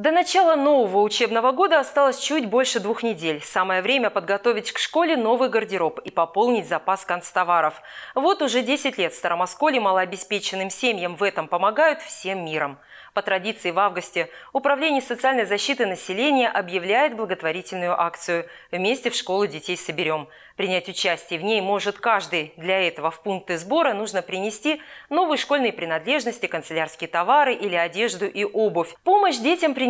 До начала нового учебного года осталось чуть больше двух недель. Самое время подготовить к школе новый гардероб и пополнить запас констоваров. Вот уже 10 лет Старомосколе малообеспеченным семьям в этом помогают всем миром. По традиции в августе Управление социальной защиты населения объявляет благотворительную акцию «Вместе в школу детей соберем». Принять участие в ней может каждый. Для этого в пункты сбора нужно принести новые школьные принадлежности, канцелярские товары или одежду и обувь. Помощь детям принять